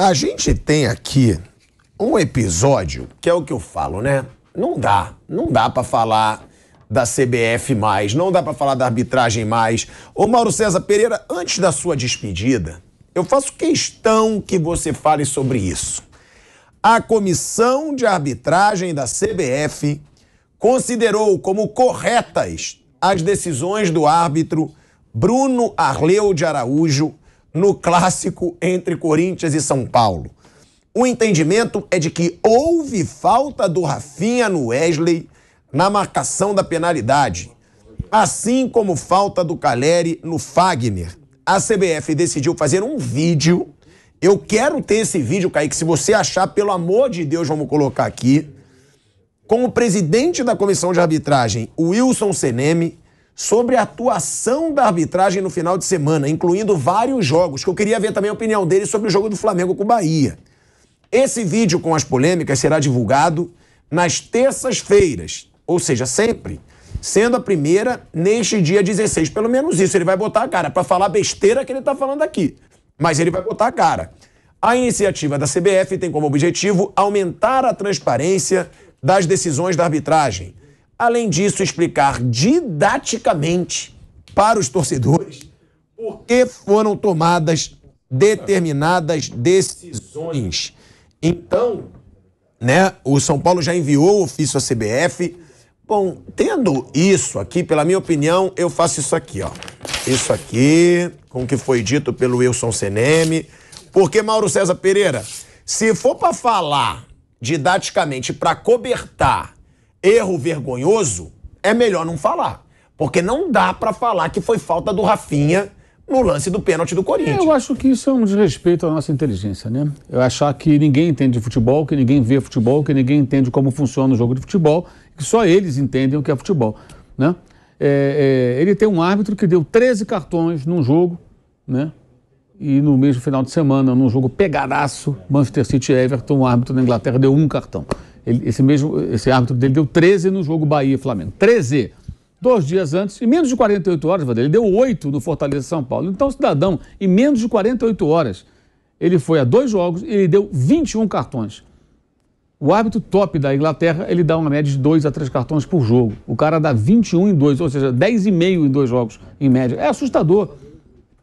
A gente tem aqui um episódio que é o que eu falo, né? Não dá, não dá para falar da CBF mais, não dá para falar da arbitragem mais. Ô Mauro César Pereira, antes da sua despedida, eu faço questão que você fale sobre isso. A comissão de arbitragem da CBF considerou como corretas as decisões do árbitro Bruno Arleu de Araújo no clássico entre Corinthians e São Paulo. O entendimento é de que houve falta do Rafinha no Wesley na marcação da penalidade, assim como falta do Caleri no Fagner. A CBF decidiu fazer um vídeo. Eu quero ter esse vídeo, Kaique, se você achar, pelo amor de Deus, vamos colocar aqui. Com o presidente da comissão de arbitragem, Wilson Seneme, sobre a atuação da arbitragem no final de semana, incluindo vários jogos, que eu queria ver também a opinião dele sobre o jogo do Flamengo com o Bahia. Esse vídeo com as polêmicas será divulgado nas terças-feiras, ou seja, sempre, sendo a primeira neste dia 16. Pelo menos isso, ele vai botar a cara para falar besteira que ele está falando aqui. Mas ele vai botar a cara. A iniciativa da CBF tem como objetivo aumentar a transparência das decisões da arbitragem, Além disso, explicar didaticamente para os torcedores por que foram tomadas determinadas decisões. Então, né, o São Paulo já enviou o ofício à CBF. Bom, tendo isso aqui, pela minha opinião, eu faço isso aqui, ó. Isso aqui, com o que foi dito pelo Wilson Seneme. Porque, Mauro César Pereira, se for para falar didaticamente, para cobertar erro vergonhoso, é melhor não falar. Porque não dá para falar que foi falta do Rafinha no lance do pênalti do Corinthians. Eu acho que isso é um desrespeito à nossa inteligência, né? Eu achar que ninguém entende futebol, que ninguém vê futebol, que ninguém entende como funciona o jogo de futebol, que só eles entendem o que é futebol, né? É, é, ele tem um árbitro que deu 13 cartões num jogo, né? E no mesmo final de semana, num jogo pegadaço, Manchester City Everton, o árbitro da Inglaterra deu um cartão. Ele, esse mesmo, esse árbitro dele deu 13 no jogo Bahia e Flamengo. 13! Dois dias antes, em menos de 48 horas, ele deu 8 no Fortaleza São Paulo. Então, cidadão, em menos de 48 horas, ele foi a dois jogos e ele deu 21 cartões. O árbitro top da Inglaterra, ele dá uma média de 2 a 3 cartões por jogo. O cara dá 21 em 2, ou seja, 10,5 em dois jogos, em média. É assustador.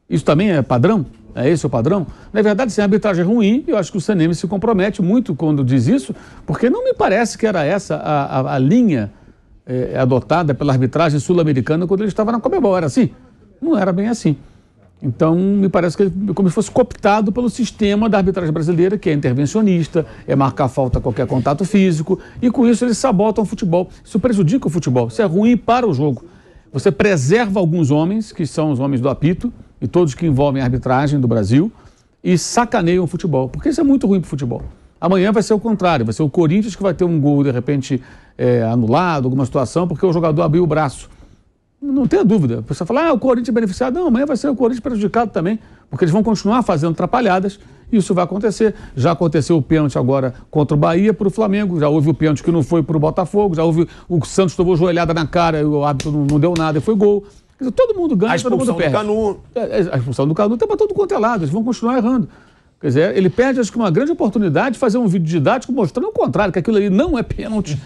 Isso também é padrão? É esse o padrão? Na verdade, sem a arbitragem é ruim, eu acho que o CNM se compromete muito quando diz isso, porque não me parece que era essa a, a, a linha é, adotada pela arbitragem sul-americana quando ele estava na Comebol. Era assim? Não era bem assim. Então, me parece que ele, como se fosse cooptado pelo sistema da arbitragem brasileira, que é intervencionista, é marcar falta a qualquer contato físico, e com isso eles sabotam o futebol. Isso prejudica o futebol, isso é ruim para o jogo. Você preserva alguns homens, que são os homens do apito, e todos que envolvem a arbitragem do Brasil e sacaneiam o futebol, porque isso é muito ruim para o futebol. Amanhã vai ser o contrário, vai ser o Corinthians que vai ter um gol, de repente, é, anulado, alguma situação, porque o jogador abriu o braço. Não tenha dúvida. Você fala, ah, o Corinthians é beneficiado. Não, amanhã vai ser o Corinthians prejudicado também, porque eles vão continuar fazendo atrapalhadas e isso vai acontecer. Já aconteceu o pênalti agora contra o Bahia para o Flamengo, já houve o pênalti que não foi para o Botafogo, já houve o Santos tomou joelhada na cara e o árbitro não, não deu nada e foi gol. Dizer, todo mundo ganha, a todo mundo perde. É, é, a expulsão do Canu. A expulsão do Canu está para todo quanto é lado, eles vão continuar errando. Quer dizer, ele perde, acho que, uma grande oportunidade de fazer um vídeo didático mostrando o contrário, que aquilo ali não é pênalti.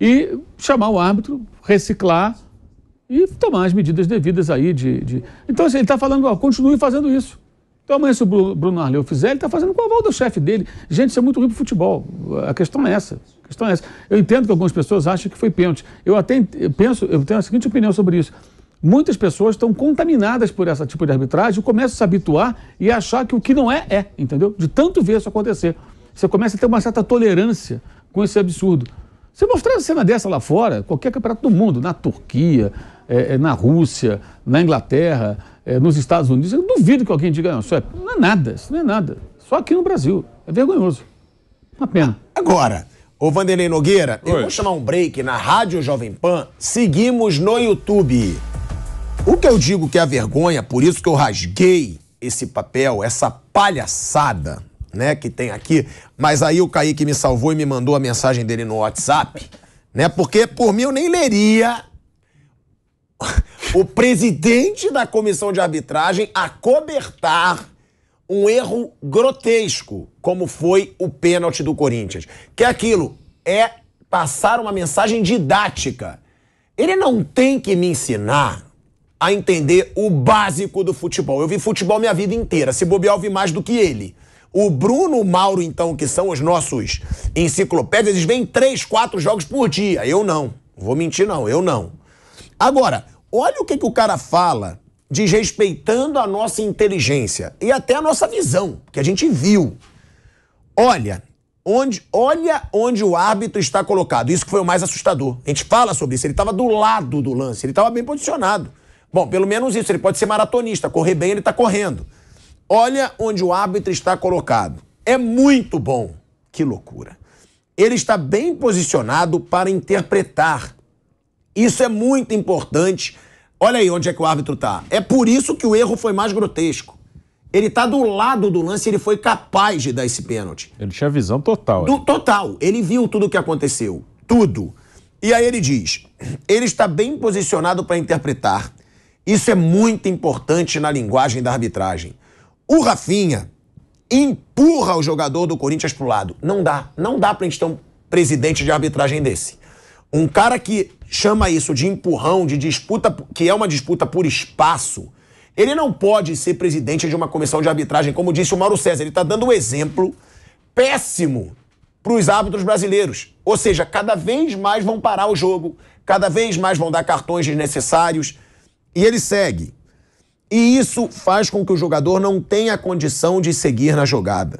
E chamar o árbitro, reciclar e tomar as medidas devidas aí. De, de... Então, assim, ele está falando, ó, continue fazendo isso. Então, amanhã, se o Bruno Arleu fizer, ele está fazendo com o aval do chefe dele. Gente, isso é muito ruim para futebol. A questão é essa. A questão é essa. Eu entendo que algumas pessoas acham que foi pênalti. Eu até penso, eu tenho a seguinte opinião sobre isso muitas pessoas estão contaminadas por esse tipo de arbitragem, começam a se habituar e achar que o que não é, é, entendeu? De tanto ver isso acontecer. Você começa a ter uma certa tolerância com esse absurdo. Você mostrar uma cena dessa lá fora, qualquer campeonato do mundo, na Turquia, é, é, na Rússia, na Inglaterra, é, nos Estados Unidos, eu duvido que alguém diga, não, isso é, não é nada, isso não é nada. Só aqui no Brasil. É vergonhoso. Uma pena. Agora, Ô Vanderlei Nogueira, Oi. eu vou chamar um break na Rádio Jovem Pan. Seguimos no YouTube. O que eu digo que é a vergonha, por isso que eu rasguei esse papel, essa palhaçada, né, que tem aqui, mas aí o Kaique me salvou e me mandou a mensagem dele no WhatsApp, né? Porque por mim eu nem leria o presidente da comissão de arbitragem acobertar um erro grotesco, como foi o pênalti do Corinthians. Que é aquilo é passar uma mensagem didática. Ele não tem que me ensinar a entender o básico do futebol. Eu vi futebol minha vida inteira, se bobear, eu vi mais do que ele. O Bruno Mauro, então, que são os nossos enciclopédias, eles veem três, quatro jogos por dia. Eu não. Vou mentir, não, eu não. Agora, olha o que, que o cara fala desrespeitando a nossa inteligência e até a nossa visão, que a gente viu. Olha, onde, olha onde o árbitro está colocado. Isso que foi o mais assustador. A gente fala sobre isso. Ele estava do lado do lance, ele estava bem posicionado. Bom, pelo menos isso. Ele pode ser maratonista, correr bem, ele está correndo. Olha onde o árbitro está colocado. É muito bom. Que loucura. Ele está bem posicionado para interpretar. Isso é muito importante. Olha aí onde é que o árbitro está. É por isso que o erro foi mais grotesco. Ele está do lado do lance, ele foi capaz de dar esse pênalti. Ele tinha visão total. Do, total. Ele viu tudo o que aconteceu. Tudo. E aí ele diz: ele está bem posicionado para interpretar. Isso é muito importante na linguagem da arbitragem. O Rafinha empurra o jogador do Corinthians pro lado. Não dá, não dá pra gente ter um presidente de arbitragem desse. Um cara que chama isso de empurrão, de disputa, que é uma disputa por espaço, ele não pode ser presidente de uma comissão de arbitragem, como disse o Mauro César. Ele está dando um exemplo péssimo para os árbitros brasileiros. Ou seja, cada vez mais vão parar o jogo, cada vez mais vão dar cartões desnecessários. E ele segue. E isso faz com que o jogador não tenha condição de seguir na jogada.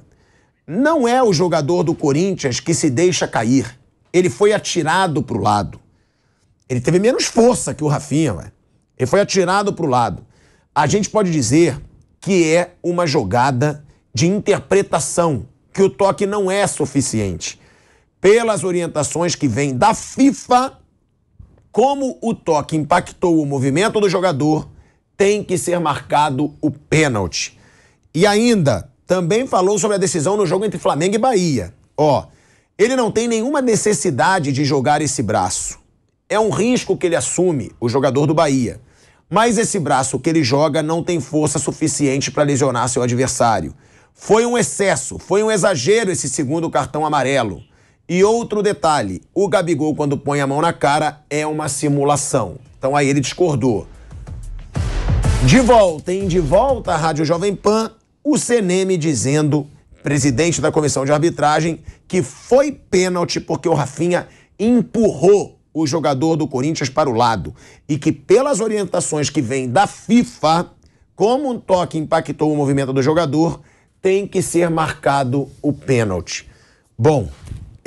Não é o jogador do Corinthians que se deixa cair. Ele foi atirado para o lado. Ele teve menos força que o Rafinha, ué. ele foi atirado para o lado. A gente pode dizer que é uma jogada de interpretação, que o toque não é suficiente. Pelas orientações que vêm da FIFA, como o toque impactou o movimento do jogador, tem que ser marcado o pênalti. E ainda, também falou sobre a decisão no jogo entre Flamengo e Bahia. Ó, ele não tem nenhuma necessidade de jogar esse braço. É um risco que ele assume, o jogador do Bahia. Mas esse braço que ele joga não tem força suficiente para lesionar seu adversário. Foi um excesso, foi um exagero esse segundo cartão amarelo. E outro detalhe: o Gabigol, quando põe a mão na cara, é uma simulação. Então aí ele discordou. De volta, em De Volta à Rádio Jovem Pan, o CNM dizendo, presidente da comissão de arbitragem, que foi pênalti porque o Rafinha empurrou o jogador do Corinthians para o lado e que, pelas orientações que vêm da FIFA, como um toque impactou o movimento do jogador, tem que ser marcado o pênalti. Bom,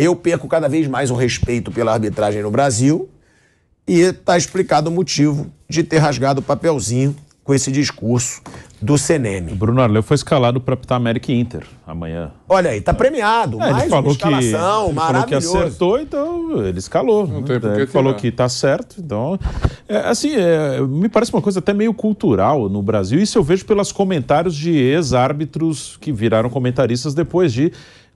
eu perco cada vez mais o respeito pela arbitragem no Brasil e está explicado o motivo de ter rasgado o papelzinho com esse discurso do CNM. Bruno Arleu foi escalado para apitar América e Inter amanhã. Olha aí, está premiado. É, mais ele falou que, ele falou que acertou, então ele escalou. Não né? ele falou que está certo, então... É, assim, é, me parece uma coisa até meio cultural no Brasil. Isso eu vejo pelos comentários de ex-árbitros que viraram comentaristas depois de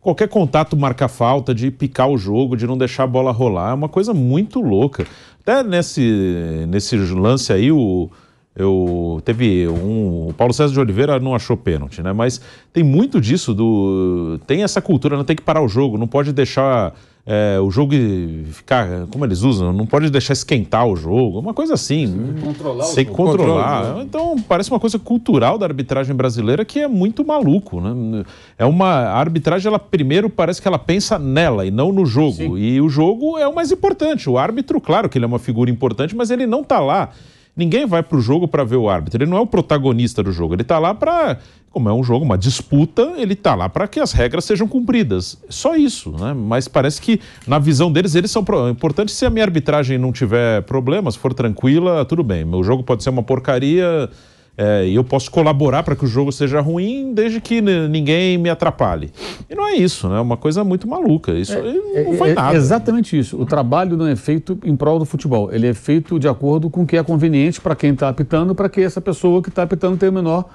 qualquer contato marca falta, de picar o jogo, de não deixar a bola rolar. É uma coisa muito louca. Até nesse, nesse lance aí, o, eu teve um, o Paulo César de Oliveira não achou pênalti, né? Mas tem muito disso do tem essa cultura, não né? tem que parar o jogo, não pode deixar é, o jogo ficar como eles usam, não pode deixar esquentar o jogo, uma coisa assim. Tem controlar. Tem que controlar. Controle, né? Então parece uma coisa cultural da arbitragem brasileira que é muito maluco, né? É uma a arbitragem, ela primeiro parece que ela pensa nela e não no jogo. Sim. E o jogo é o mais importante. O árbitro, claro que ele é uma figura importante, mas ele não está lá Ninguém vai para o jogo para ver o árbitro. Ele não é o protagonista do jogo. Ele está lá para, como é um jogo, uma disputa, ele está lá para que as regras sejam cumpridas. Só isso, né? Mas parece que na visão deles eles são pro... É importante se a minha arbitragem não tiver problemas, for tranquila, tudo bem. Meu jogo pode ser uma porcaria é, eu posso colaborar para que o jogo seja ruim desde que ninguém me atrapalhe. E não é isso, né? É uma coisa muito maluca. Isso é, não foi é, é, é nada. É exatamente isso. O trabalho não é feito em prol do futebol. Ele é feito de acordo com o que é conveniente para quem está apitando, para que essa pessoa que está apitando tenha a menor,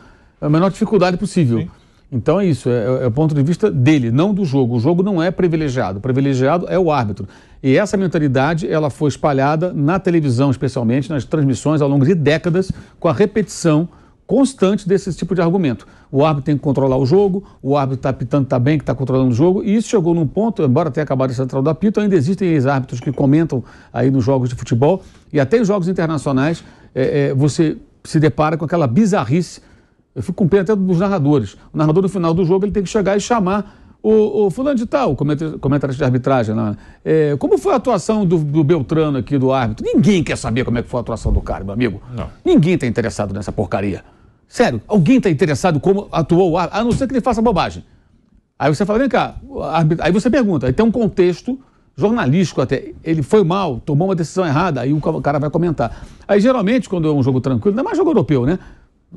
a menor dificuldade possível. Sim. Então é isso, é, é, é, o ponto de vista dele, não do jogo. O jogo não é privilegiado, o privilegiado é o árbitro. E essa mentalidade ela foi espalhada na televisão, especialmente nas transmissões ao longo de décadas, com a repetição constante desse tipo de argumento. O árbitro tem que controlar o jogo, o árbitro está apitando, está bem, que está controlando o jogo, e isso chegou num ponto, embora tenha acabado a central do apito, ainda existem ex-árbitros que comentam aí nos jogos de futebol, e até em jogos internacionais é, é, você se depara com aquela bizarrice eu fico com pena até dos narradores. O narrador, no final do jogo, ele tem que chegar e chamar o, o fulano de tal, comentarista de arbitragem. Né? É, como foi a atuação do, do, Beltrano aqui, do árbitro? Ninguém quer saber como é que foi a atuação do cara, meu amigo. Não. Ninguém está interessado nessa porcaria. Sério, alguém está interessado como atuou o árbitro, a não ser que ele faça bobagem. Aí você fala, vem cá, arbitra... aí você pergunta, aí tem um contexto jornalístico até. Ele foi mal, tomou uma decisão errada, aí o cara vai comentar. Aí geralmente, quando é um jogo tranquilo, ainda mais jogo europeu, né?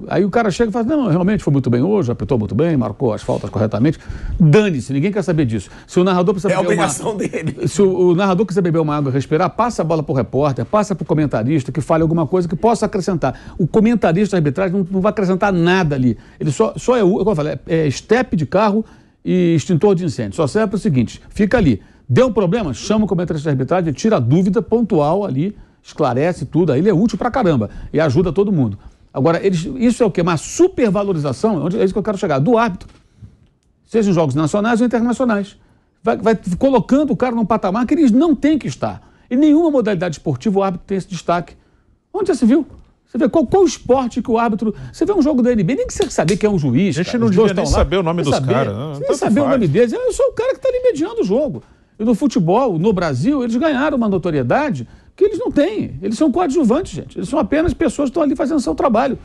Aí o cara chega e fala: não, realmente foi muito bem hoje, apitou muito bem, marcou as faltas corretamente. Dane-se, ninguém quer saber disso. Se o narrador precisa é beber obrigação uma... dele. Se o, o, narrador quiser beber uma água e respirar, passa a bola para o repórter, passa para o comentarista que fale alguma coisa que possa acrescentar. O comentarista arbitragem não, não vai acrescentar nada ali. Ele só, só é, como eu falei, é, é step de carro e extintor de incêndio. Só serve para o seguinte: fica ali. Deu um problema, chama o comentarista de arbitragem, tira a dúvida pontual ali, esclarece tudo. Aí ele é útil para caramba e ajuda todo mundo. Agora, eles, isso é o quê? Uma supervalorização, é, é isso que eu quero chegar, do árbitro. Seja em jogos nacionais ou internacionais. Vai, vai colocando o cara num patamar que eles não têm que estar. Em nenhuma modalidade esportiva o árbitro tem esse destaque. Onde já se viu? Você vê qual, qual esporte que o árbitro. Você vê um jogo da NBA, nem que você saber quem é um juiz. A gente não devia nem lá, saber o nome dos caras. Né? Nem saber, saber o nome deles. Eu sou o cara que está ali mediando o jogo. E no futebol, no Brasil, eles ganharam uma notoriedade que eles não têm. Eles são coadjuvantes, gente. Eles são apenas pessoas que estão ali fazendo seu trabalho.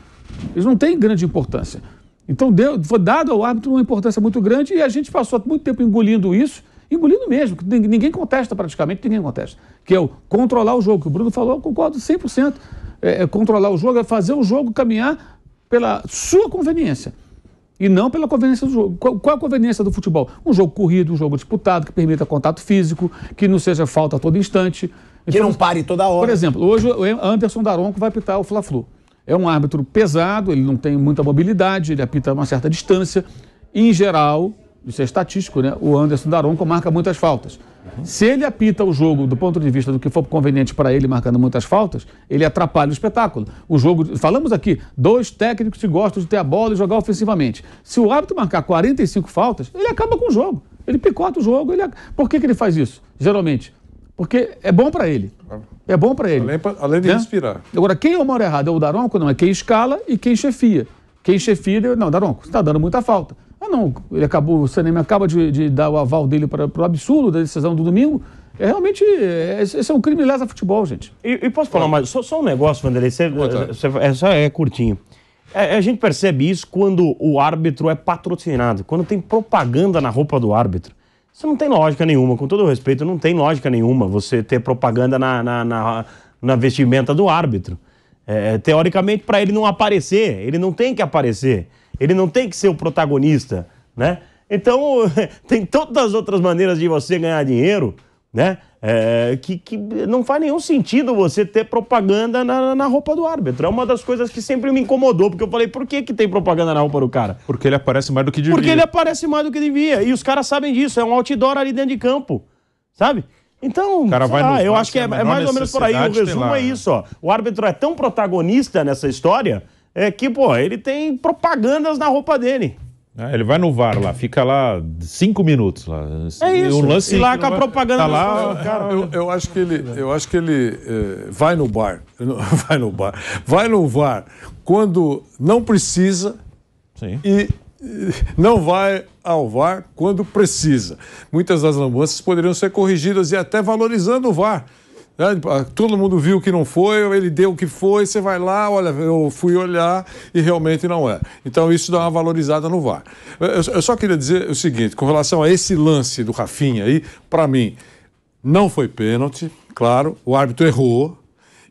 Eles não têm grande importância. Então, deu, foi dado ao árbitro uma importância muito grande e a gente passou muito tempo engolindo isso, engolindo mesmo, que ninguém contesta praticamente, ninguém contesta, que é o controlar o jogo, que o Bruno falou, eu concordo 100%. É, é controlar o jogo é fazer o jogo caminhar pela sua conveniência e não pela conveniência do jogo. Qual, a conveniência do futebol? Um jogo corrido, um jogo disputado, que permita contato físico, que não seja falta a todo instante, que não pare toda hora. Por exemplo, hoje o Anderson Daronco vai apitar o Fla-Flu. É um árbitro pesado, ele não tem muita mobilidade, ele apita a uma certa distância. Em geral, isso é estatístico, né? O Anderson Daronco marca muitas faltas. Se ele apita o jogo do ponto de vista do que for conveniente para ele, marcando muitas faltas, ele atrapalha o espetáculo. O jogo, falamos aqui, dois técnicos que gostam de ter a bola e jogar ofensivamente. Se o árbitro marcar 45 faltas, ele acaba com o jogo. Ele picota o jogo. Ele... Por que, que ele faz isso? Geralmente, porque é bom para ele. É bom para ele. Além, além de né? respirar. Agora, quem é o maior errado? É o Daronco? Não, é quem escala e quem chefia. Quem chefia, não, Daronco, você está dando muita falta. Ah, não, ele acabou, o Sanemi acaba de, de, dar o aval dele para o absurdo da decisão do domingo. É realmente, é, esse é um crime lesa futebol, gente. E, e posso falar mais? Só, só, um negócio, Vanderlei, você, você, é, só é curtinho. É, a gente percebe isso quando o árbitro é patrocinado, quando tem propaganda na roupa do árbitro. Isso não tem lógica nenhuma, com todo respeito, não tem lógica nenhuma você ter propaganda na, na, na, na vestimenta do árbitro. É, é teoricamente, para ele não aparecer, ele não tem que aparecer, ele não tem que ser o protagonista, né? Então, tem todas as outras maneiras de você ganhar dinheiro, né? É, que, que, não faz nenhum sentido você ter propaganda na, na, roupa do árbitro. É uma das coisas que sempre me incomodou, porque eu falei, por que, que tem propaganda na roupa do cara? Porque ele aparece mais do que devia. Porque ele aparece mais do que devia. E os caras sabem disso, é um outdoor ali dentro de campo, sabe? Então, cara vai lá, eu acho que é, é mais ou menos por aí. O resumo é isso, ó. O árbitro é tão protagonista nessa história é que, pô, ele tem propagandas na roupa dele. É, ele vai no VAR lá, fica lá cinco minutos lá. É isso. Um lance e lá é com a propaganda. Tá lá, cara, eu, eu, acho que ele, é. eu acho que ele eh, vai no bar, vai no bar, vai no VAR quando não precisa Sim. e eh, não vai ao VAR quando precisa. Muitas das lambanças poderiam ser corrigidas e até valorizando o VAR. É, todo mundo viu que não foi, ele deu o que foi, você vai lá, olha, eu fui olhar e realmente não é. Então isso dá uma valorizada no VAR. Eu só queria dizer o seguinte, com relação a esse lance do Rafinha aí, para mim, não foi pênalti, claro, o árbitro errou.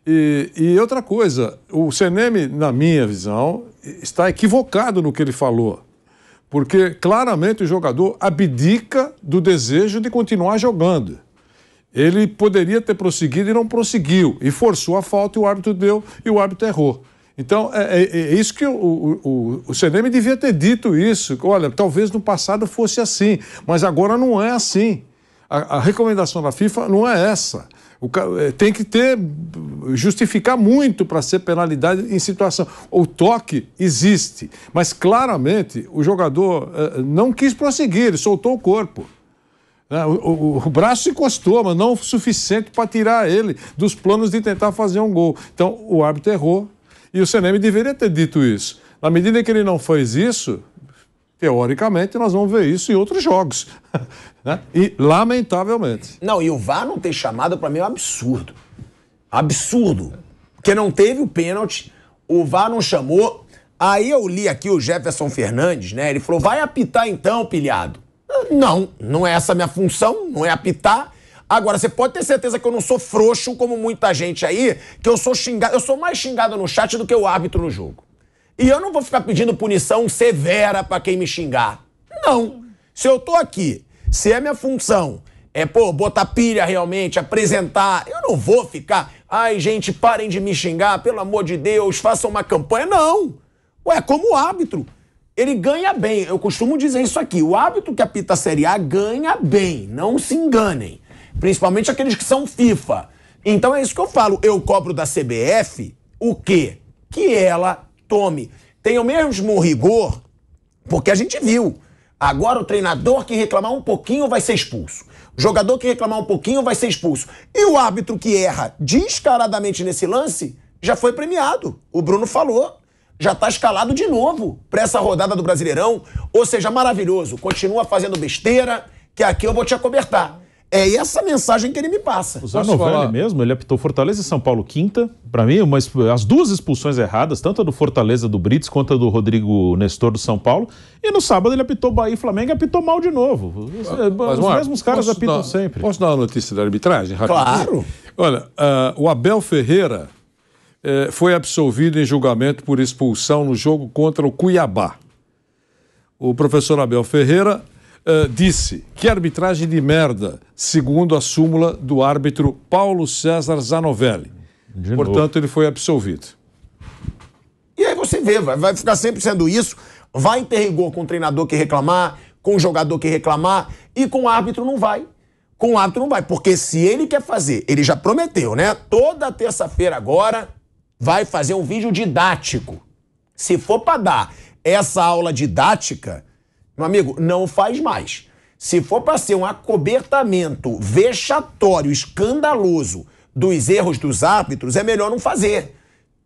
E, e outra coisa, o CNM, na minha visão, está equivocado no que ele falou porque claramente o jogador abdica do desejo de continuar jogando. Ele poderia ter prosseguido e não prosseguiu. E forçou a falta e o árbitro deu e o árbitro errou. Então, é, é, é isso que o, o, o, o devia ter dito isso. Olha, talvez no passado fosse assim, mas agora não é assim. A, a recomendação da FIFA não é essa. O, é, tem que ter, justificar muito para ser penalidade em situação. O toque existe, mas claramente o jogador é, não quis prosseguir, ele soltou o corpo. Ah, o, o, o, braço encostou, mas não o suficiente para tirar ele dos planos de tentar fazer um gol. Então, o árbitro errou e o CNM deveria ter dito isso. Na medida que ele não fez isso, teoricamente, nós vamos ver isso em outros jogos. né? E, lamentavelmente. Não, e o VAR não ter chamado, para mim, é um absurdo. Absurdo. Porque não teve o pênalti, o VAR não chamou. Aí eu li aqui o Jefferson Fernandes, né? Ele falou: vai apitar então, pilhado. Não, não é essa a minha função, não é apitar. Agora, você pode ter certeza que eu não sou frouxo como muita gente aí, que eu sou xingado, eu sou mais xingado no chat do que o árbitro no jogo. E eu não vou ficar pedindo punição severa para quem me xingar. Não. Se eu tô aqui, se é minha função é, pô, botar pilha realmente, apresentar, eu não vou ficar, ai, gente, parem de me xingar, pelo amor de Deus, façam uma campanha. Não. Ué, como árbitro, ele ganha bem. Eu costumo dizer isso aqui. O hábito que apita a Série A ganha bem. Não se enganem. Principalmente aqueles que são FIFA. Então é isso que eu falo. Eu cobro da CBF o quê? Que ela tome. Tem o mesmo rigor, porque a gente viu. Agora o treinador que reclamar um pouquinho vai ser expulso. O jogador que reclamar um pouquinho vai ser expulso. E o árbitro que erra descaradamente nesse lance já foi premiado. O Bruno falou já está escalado de novo para essa rodada do Brasileirão. Ou seja, maravilhoso. Continua fazendo besteira, que aqui eu vou te acobertar. É essa mensagem que ele me passa. O Zanovelli mesmo, ele apitou Fortaleza e São Paulo quinta. Para mim, uma, as duas expulsões erradas, tanto a do Fortaleza do Brits quanto a do Rodrigo Nestor do São Paulo. E no sábado ele apitou Bahia e Flamengo e apitou mal de novo. Os, eh, Mas, os mesmos caras apitam dar, sempre. Posso dar uma notícia da arbitragem? rápido. Claro! Olha, uh, o Abel Ferreira eh, foi absolvido em julgamento por expulsão no jogo contra o Cuiabá. O professor Abel Ferreira eh, disse que arbitragem de merda, segundo a súmula do árbitro Paulo César Zanovelli. De Portanto, novo. ele foi absolvido. E aí você vê, vai, vai ficar sempre sendo isso. Vai ter rigor com o treinador que reclamar, com o jogador que reclamar, e com o árbitro não vai com o árbitro não vai. Porque se ele quer fazer, ele já prometeu, né? Toda terça-feira agora, vai fazer um vídeo didático. Se for para dar essa aula didática, meu amigo, não faz mais. Se for para ser um acobertamento vexatório, escandaloso dos erros dos árbitros, é melhor não fazer.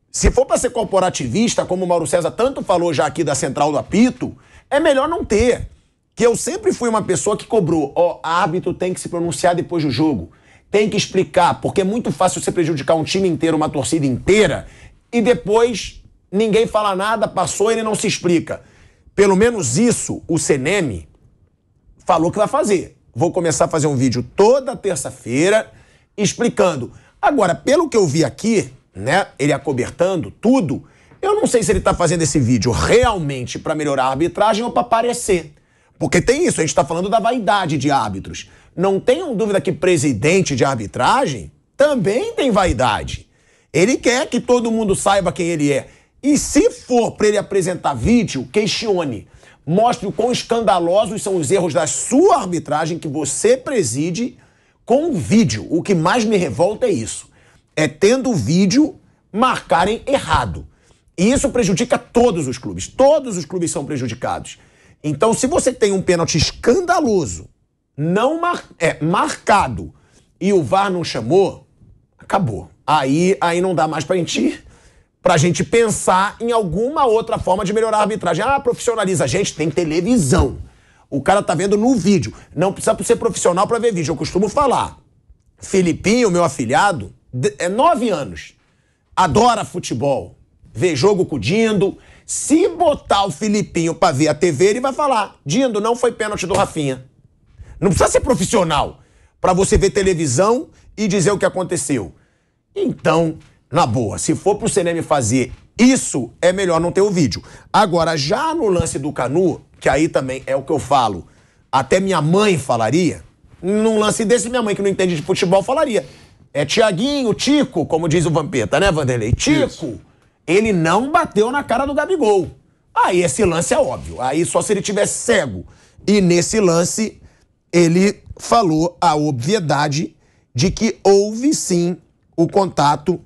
Se for para ser corporativista, como o Mauro César tanto falou já aqui da Central do Apito, é melhor não ter. Que eu sempre fui uma pessoa que cobrou, ó, oh, árbitro tem que se pronunciar depois do jogo. Tem que explicar, porque é muito fácil você prejudicar um time inteiro, uma torcida inteira, e depois ninguém fala nada, passou e ele não se explica. Pelo menos isso o CNM falou que vai fazer. Vou começar a fazer um vídeo toda terça-feira explicando. Agora, pelo que eu vi aqui, né, ele acobertando tudo, eu não sei se ele está fazendo esse vídeo realmente para melhorar a arbitragem ou para parecer. Porque tem isso, a gente está falando da vaidade de árbitros. Não tenham dúvida que presidente de arbitragem também tem vaidade. Ele quer que todo mundo saiba quem ele é. E se for para ele apresentar vídeo, questione. Mostre o quão escandalosos são os erros da sua arbitragem que você preside com o vídeo. O que mais me revolta é isso. É tendo o vídeo marcarem errado. E isso prejudica todos os clubes. Todos os clubes são prejudicados. Então, se você tem um pênalti escandaloso, não mar... é, marcado, e o VAR não chamou, acabou. Aí, aí não dá mais pra gente pra gente pensar em alguma outra forma de melhorar a arbitragem. Ah, profissionaliza. Gente, tem televisão. O cara tá vendo no vídeo. Não precisa ser profissional para ver vídeo. Eu costumo falar. Felipinho, meu afilhado, é nove anos. Adora futebol. Vê jogo com o Dindo, se botar o Filipinho pra ver a TV, ele vai falar: Dindo, não foi pênalti do Rafinha. Não precisa ser profissional para você ver televisão e dizer o que aconteceu. Então, na boa, se for pro Cinema fazer isso, é melhor não ter o vídeo. Agora, já no lance do Canu, que aí também é o que eu falo, até minha mãe falaria, num lance desse, minha mãe que não entende de futebol falaria. É Tiaguinho, Tico, como diz o Vampeta, né, Vanderlei? Tico. Isso ele não bateu na cara do Gabigol. Aí esse lance é óbvio. Aí só se ele tivesse cego. E nesse lance, ele falou a obviedade de que houve sim o contato,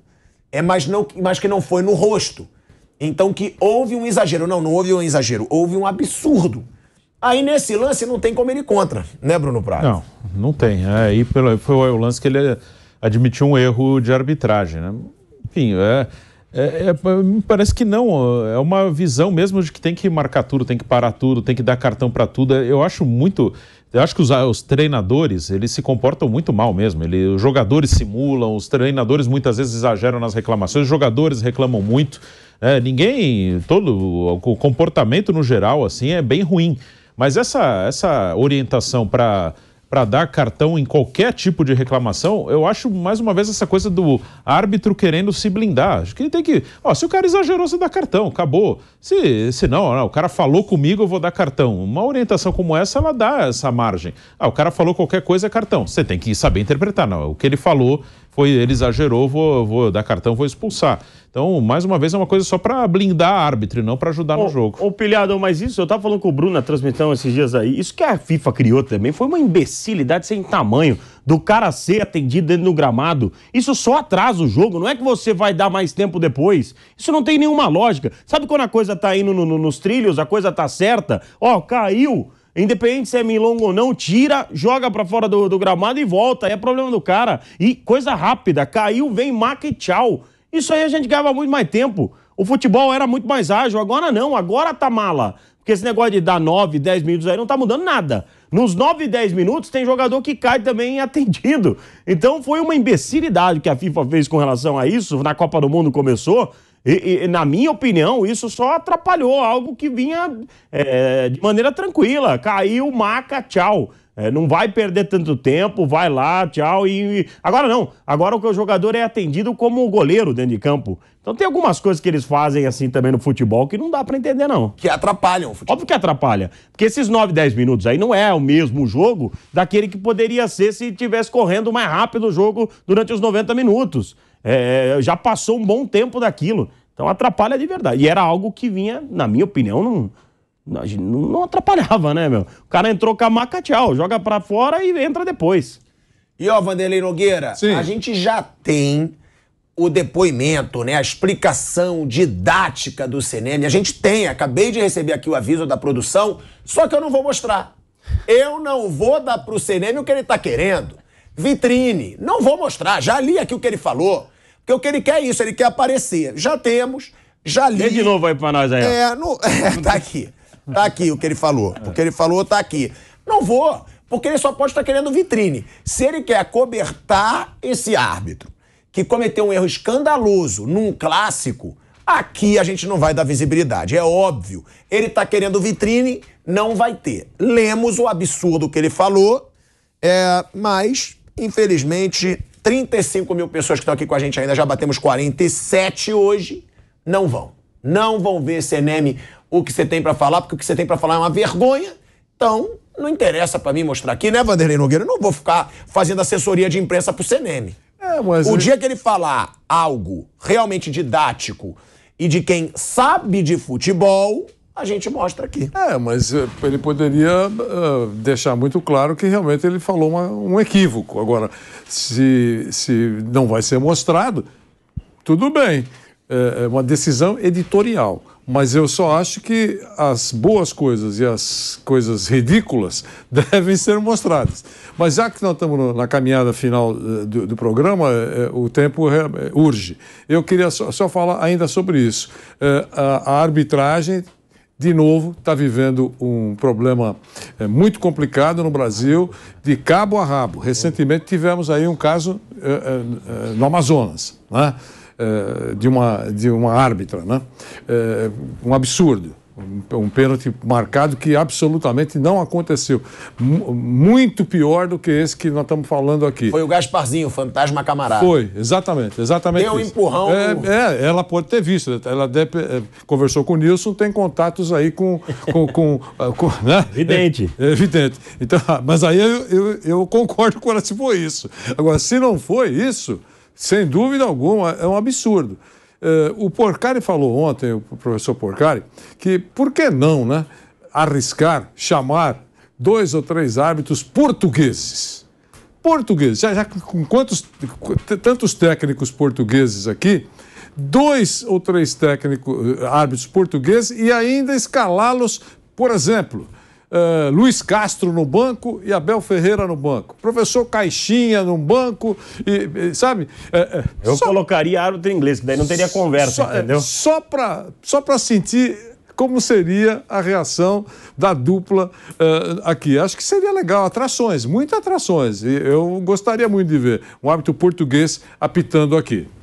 é mas, não, mas que não foi no rosto. Então que houve um exagero. Não, não houve um exagero, houve um absurdo. Aí nesse lance não tem como ele contra, né, Bruno Prado? Não, não tem. Aí é, foi o lance que ele admitiu um erro de arbitragem, né? Enfim, é, é, é, parece que não. É uma visão mesmo de que tem que marcar tudo, tem que parar tudo, tem que dar cartão para tudo. É, eu acho muito. Eu acho que os, os, treinadores, eles se comportam muito mal mesmo. Ele, os jogadores simulam, os treinadores muitas vezes exageram nas reclamações, os jogadores reclamam muito. É, ninguém. Todo o comportamento no geral, assim, é bem ruim. Mas essa, essa orientação para para dar cartão em qualquer tipo de reclamação, eu acho mais uma vez essa coisa do árbitro querendo se blindar. Acho que ele tem que. Ó, se o cara exagerou, você dá cartão, acabou. Se, se não, não, o cara falou comigo, eu vou dar cartão. Uma orientação como essa, ela dá essa margem. Ah, o cara falou qualquer coisa, é cartão. Você tem que saber interpretar. Não, o que ele falou foi ele exagerou, vou, vou dar cartão, vou expulsar. Então, mais uma vez, é uma coisa só para blindar a árbitro, não para ajudar ô, no jogo. Ô, Pilhado, mas isso, eu tava falando com o Bruno na transmissão esses dias aí, isso que a FIFA criou também foi uma imbecilidade sem tamanho do cara ser atendido dentro do gramado. Isso só atrasa o jogo, não é que você vai dar mais tempo depois. Isso não tem nenhuma lógica. Sabe quando a coisa tá indo no, no, nos trilhos, a coisa tá certa? Ó, caiu, Independente se é milongo ou não, tira, joga para fora do, do, gramado e volta. É problema do cara. E coisa rápida. Caiu, vem, maca e tchau. Isso aí a gente ganhava muito mais tempo. O futebol era muito mais ágil. Agora não, agora tá mala. Porque esse negócio de dar 9, 10 minutos aí não tá mudando nada. Nos 9, 10 minutos tem jogador que cai também atendido. Então foi uma imbecilidade que a FIFA fez com relação a isso. Na Copa do Mundo começou. E, e, na minha opinião, isso só atrapalhou algo que vinha é, de maneira tranquila. Caiu, maca, tchau. É, não vai perder tanto tempo, vai lá, tchau. E, e, agora não. Agora o jogador é atendido como goleiro dentro de campo. Então tem algumas coisas que eles fazem assim também no futebol que não dá para entender, não. Que atrapalham o futebol. Óbvio que atrapalha. Porque esses 9, 10 minutos aí não é o mesmo jogo daquele que poderia ser se tivesse correndo mais rápido o jogo durante os 90 minutos. É, é, já passou um bom tempo daquilo. Então atrapalha de verdade. E era algo que vinha, na minha opinião, não, não, não atrapalhava, né, meu? O cara entrou com a maca, tchau, joga para fora e entra depois. E ó, Vanderlei Nogueira, Sim. a gente já tem o depoimento, né, a explicação didática do CNM. A gente tem, acabei de receber aqui o aviso da produção, só que eu não vou mostrar. Eu não vou dar pro CNM o que ele tá querendo. Vitrine, não vou mostrar, já li aqui o que ele falou. Porque o que ele quer é isso, ele quer aparecer. Já temos, já li. Vê de novo aí pra nós aí. É, no, é, tá aqui. Tá aqui o que ele falou. O que ele falou tá aqui. Não vou, porque ele só pode estar querendo vitrine. Se ele quer cobertar esse árbitro que cometeu um erro escandaloso num clássico, aqui a gente não vai dar visibilidade. É óbvio. Ele tá querendo vitrine, não vai ter. Lemos o absurdo que ele falou, é, mas, infelizmente, 35 mil pessoas que estão aqui com a gente ainda, já batemos 47 hoje, não vão. Não vão ver, CNM, o que você tem para falar, porque o que você tem para falar é uma vergonha. Então, não interessa para mim mostrar aqui, né, Vanderlei Nogueira? Eu não vou ficar fazendo assessoria de imprensa pro CNM. É, mas... O dia que ele falar algo realmente didático e de quem sabe de futebol, a gente mostra aqui. É, mas eh, ele poderia uh, deixar muito claro que realmente ele falou uma, um equívoco. Agora, se, se não vai ser mostrado, tudo bem. É, é uma decisão editorial. Mas eu só acho que as boas coisas e as coisas ridículas devem ser mostradas. Mas já que nós estamos na caminhada final eh, do, do programa, o tempo urge. Eu queria só, só falar ainda sobre isso. A, a arbitragem de novo, está vivendo um problema é, muito complicado no Brasil, de cabo a rabo. Recentemente tivemos aí um caso é, é, é no Amazonas, né? É, de, uma, de uma árbitra. Né? É, um absurdo um pênalti marcado que absolutamente não aconteceu. M muito pior do que esse que nós estamos falando aqui. Foi o Gasparzinho, o fantasma camarada. Foi, exatamente, exatamente. Deu um empurrão. É, é, ela pode ter visto. Ela de... É, conversou com o Nilson, tem contatos aí com. com, com, ah, com né? Evidente. É, é evidente. Então, ah, mas aí eu, eu, eu concordo com ela se for isso. Agora, se não for isso, sem dúvida alguma, é um absurdo. Uh, o Porcari falou ontem, o professor Porcari, que por que não né, arriscar chamar dois ou três árbitros portugueses? Portugueses, já, já com quantos, tantos técnicos portugueses aqui, dois ou três técnicos, eh, árbitros portugueses e ainda escalá-los, por exemplo, eh, Luiz Castro no banco e Abel Ferreira no banco. Professor Caixinha no banco, e, e sabe? É, é, Eu só, colocaria árbitro inglês, que daí não teria conversa, só, entendeu? só para só para sentir como seria a reação da dupla uh, aqui. Acho que seria legal, atrações, muitas atrações. Eu gostaria muito de ver um árbitro português apitando aqui.